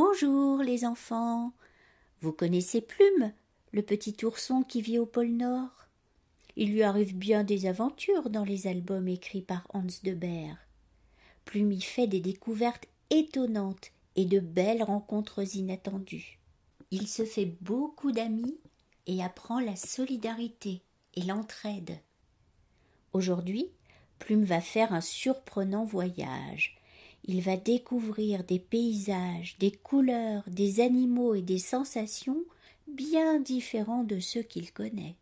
Bonjour les enfants. Vous connaissez Plume, le petit ourson qui vit au pôle Nord. Il lui arrive bien des aventures dans les albums écrits par Hans de Baer. Plume y fait des découvertes étonnantes et de belles rencontres inattendues. Il se fait beaucoup d'amis et apprend la solidarité et l'entraide. Aujourd'hui, Plume va faire un surprenant voyage il va découvrir des paysages, des couleurs, des animaux et des sensations bien différents de ceux qu'il connaît.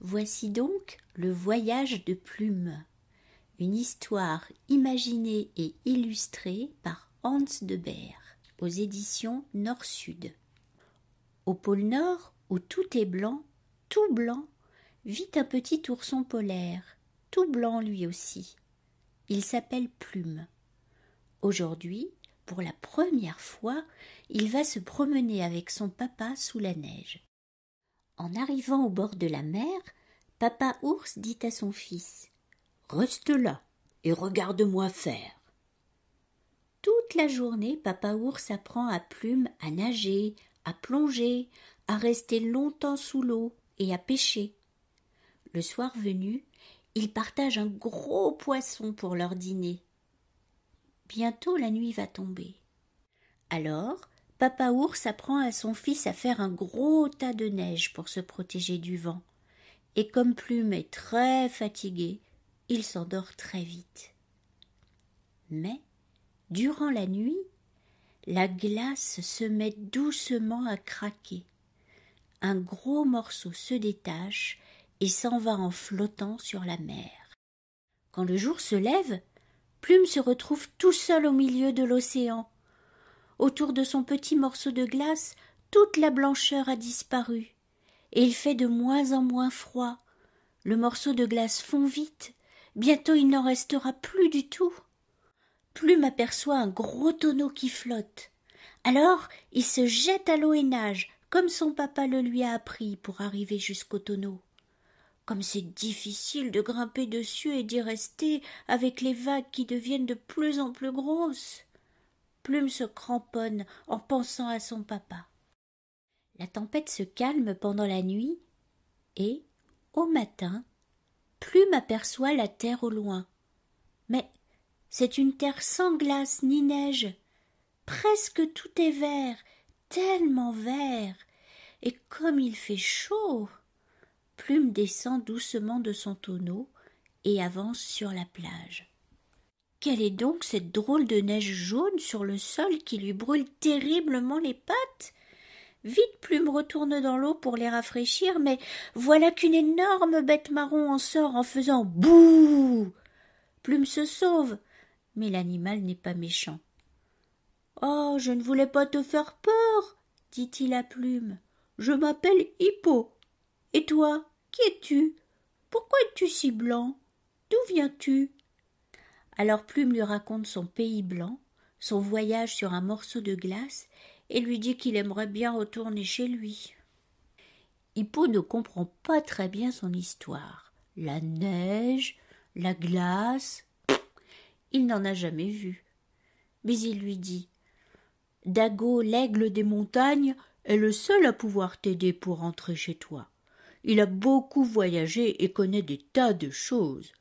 Voici donc le voyage de plume, une histoire imaginée et illustrée par Hans de Beer aux éditions Nord-Sud. Au pôle Nord, où tout est blanc, tout blanc, vit un petit ourson polaire, tout blanc lui aussi. Il s'appelle Plume. Aujourd'hui, pour la première fois, il va se promener avec son papa sous la neige. En arrivant au bord de la mer, papa ours dit à son fils Reste là et regarde-moi faire. Toute la journée, papa ours apprend à Plume à nager, à plonger, à rester longtemps sous l'eau et à pêcher. Le soir venu, ils partagent un gros poisson pour leur dîner. Bientôt la nuit va tomber. Alors, Papa ours apprend à son fils à faire un gros tas de neige pour se protéger du vent. Et comme Plume est très fatigué, il s'endort très vite. Mais, durant la nuit, la glace se met doucement à craquer. Un gros morceau se détache et s'en va en flottant sur la mer. Quand le jour se lève, Plume se retrouve tout seul au milieu de l'océan. Autour de son petit morceau de glace, toute la blancheur a disparu, et il fait de moins en moins froid. Le morceau de glace fond vite, bientôt il n'en restera plus du tout. Plume aperçoit un gros tonneau qui flotte. Alors il se jette à l'eau et nage, comme son papa le lui a appris pour arriver jusqu'au tonneau. Comme c'est difficile de grimper dessus et d'y rester avec les vagues qui deviennent de plus en plus grosses. Plume se cramponne en pensant à son papa. La tempête se calme pendant la nuit et, au matin, Plume aperçoit la terre au loin. Mais c'est une terre sans glace ni neige. Presque tout est vert, tellement vert. Et comme il fait chaud. Plume descend doucement de son tonneau et avance sur la plage. Quelle est donc cette drôle de neige jaune sur le sol qui lui brûle terriblement les pattes? Vite Plume retourne dans l'eau pour les rafraîchir, mais voilà qu'une énorme bête marron en sort en faisant bouh. Plume se sauve, mais l'animal n'est pas méchant. Oh. Je ne voulais pas te faire peur, dit il à Plume. Je m'appelle Hippo, et toi, qui es-tu Pourquoi es-tu si blanc D'où viens-tu Alors Plume lui raconte son pays blanc, son voyage sur un morceau de glace, et lui dit qu'il aimerait bien retourner chez lui. Hippo ne comprend pas très bien son histoire. La neige, la glace, il n'en a jamais vu. Mais il lui dit Dago, l'aigle des montagnes, est le seul à pouvoir t'aider pour rentrer chez toi. Il a beaucoup voyagé et connaît des tas de choses.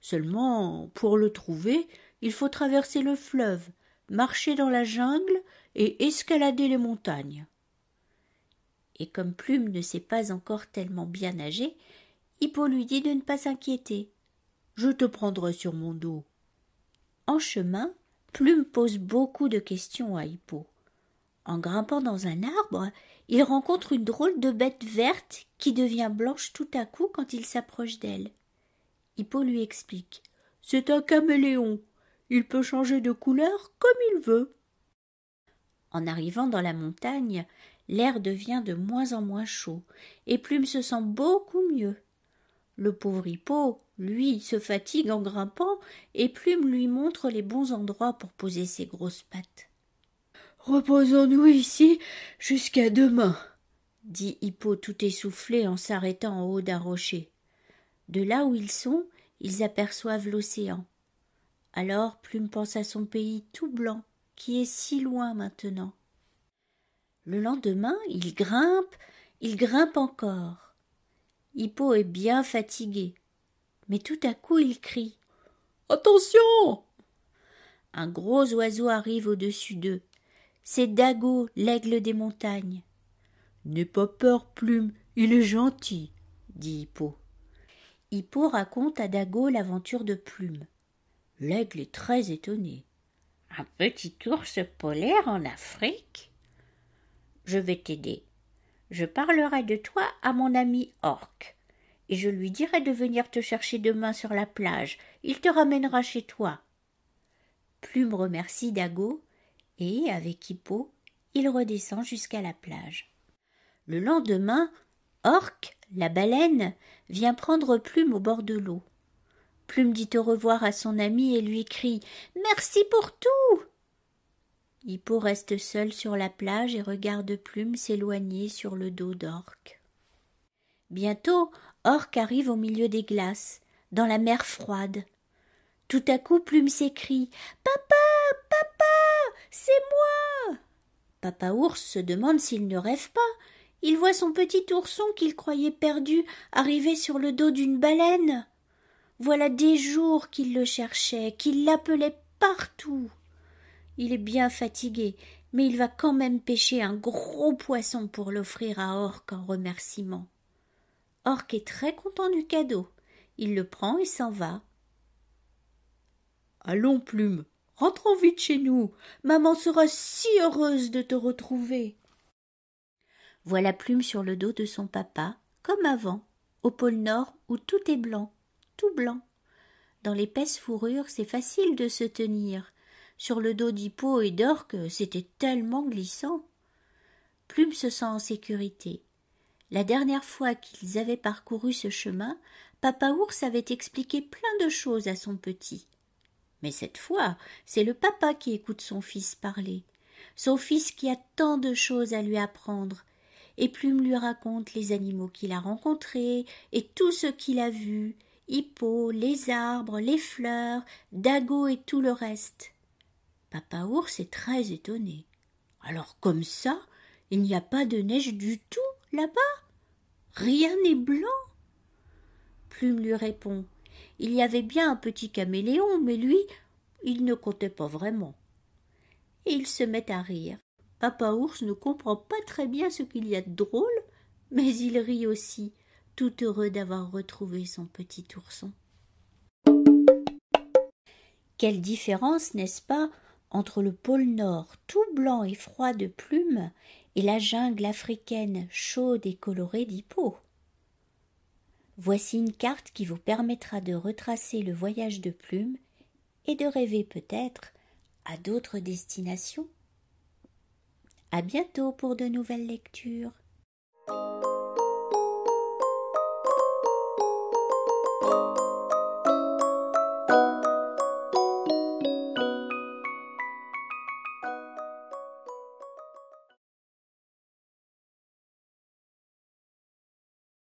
Seulement, pour le trouver, il faut traverser le fleuve, marcher dans la jungle et escalader les montagnes. Et comme Plume ne sait pas encore tellement bien nager, Hippo lui dit de ne pas s'inquiéter. Je te prendrai sur mon dos. En chemin, Plume pose beaucoup de questions à Hippo. En grimpant dans un arbre, il rencontre une drôle de bête verte qui devient blanche tout à coup quand il s'approche d'elle. Hippo lui explique. C'est un caméléon. Il peut changer de couleur comme il veut. En arrivant dans la montagne, l'air devient de moins en moins chaud, et Plume se sent beaucoup mieux. Le pauvre Hippo, lui, se fatigue en grimpant, et Plume lui montre les bons endroits pour poser ses grosses pattes. Reposons-nous ici jusqu'à demain, dit Hippo tout essoufflé en s'arrêtant en haut d'un rocher. De là où ils sont, ils aperçoivent l'océan. Alors Plume pense à son pays tout blanc, qui est si loin maintenant. Le lendemain, il grimpe, il grimpe encore. Hippo est bien fatigué. Mais tout à coup, il crie Attention Un gros oiseau arrive au-dessus d'eux. C'est Dago, l'aigle des montagnes. N'aie pas peur, Plume, il est gentil, dit Hippo. Hippo raconte à Dago l'aventure de Plume. L'aigle est très étonné. Un petit ours polaire en Afrique Je vais t'aider. Je parlerai de toi à mon ami Orc, et je lui dirai de venir te chercher demain sur la plage. Il te ramènera chez toi. Plume remercie Dago et, avec Hippo, il redescend jusqu'à la plage. Le lendemain, Orc, la baleine, vient prendre Plume au bord de l'eau. Plume dit au revoir à son ami et lui crie Merci pour tout Hippo reste seul sur la plage et regarde Plume s'éloigner sur le dos d'Orc. Bientôt, Orc arrive au milieu des glaces, dans la mer froide. Tout à coup, Plume s'écrie Papa c'est moi. Papa ours se demande s'il ne rêve pas. Il voit son petit ourson qu'il croyait perdu arriver sur le dos d'une baleine. Voilà des jours qu'il le cherchait, qu'il l'appelait partout. Il est bien fatigué, mais il va quand même pêcher un gros poisson pour l'offrir à Orc en remerciement. Orc est très content du cadeau. Il le prend et s'en va. Allons, plume, Rentrons vite chez nous. Maman sera si heureuse de te retrouver. Voilà Plume sur le dos de son papa, comme avant, au pôle Nord où tout est blanc, tout blanc. Dans l'épaisse fourrure, c'est facile de se tenir. Sur le dos d'Hippo et d'Orque, c'était tellement glissant. Plume se sent en sécurité. La dernière fois qu'ils avaient parcouru ce chemin, Papa Ours avait expliqué plein de choses à son petit. Mais cette fois, c'est le papa qui écoute son fils parler, son fils qui a tant de choses à lui apprendre. Et Plume lui raconte les animaux qu'il a rencontrés et tout ce qu'il a vu, hippos, les arbres, les fleurs, dago et tout le reste. Papa ours est très étonné. Alors comme ça, il n'y a pas de neige du tout là-bas Rien n'est blanc Plume lui répond il y avait bien un petit caméléon, mais lui, il ne comptait pas vraiment. Et il se met à rire. Papa ours ne comprend pas très bien ce qu'il y a de drôle, mais il rit aussi, tout heureux d'avoir retrouvé son petit ourson. Quelle différence, n'est-ce pas, entre le pôle Nord, tout blanc et froid de plumes, et la jungle africaine chaude et colorée d'hippos. Voici une carte qui vous permettra de retracer le voyage de plume et de rêver peut-être à d'autres destinations. À bientôt pour de nouvelles lectures.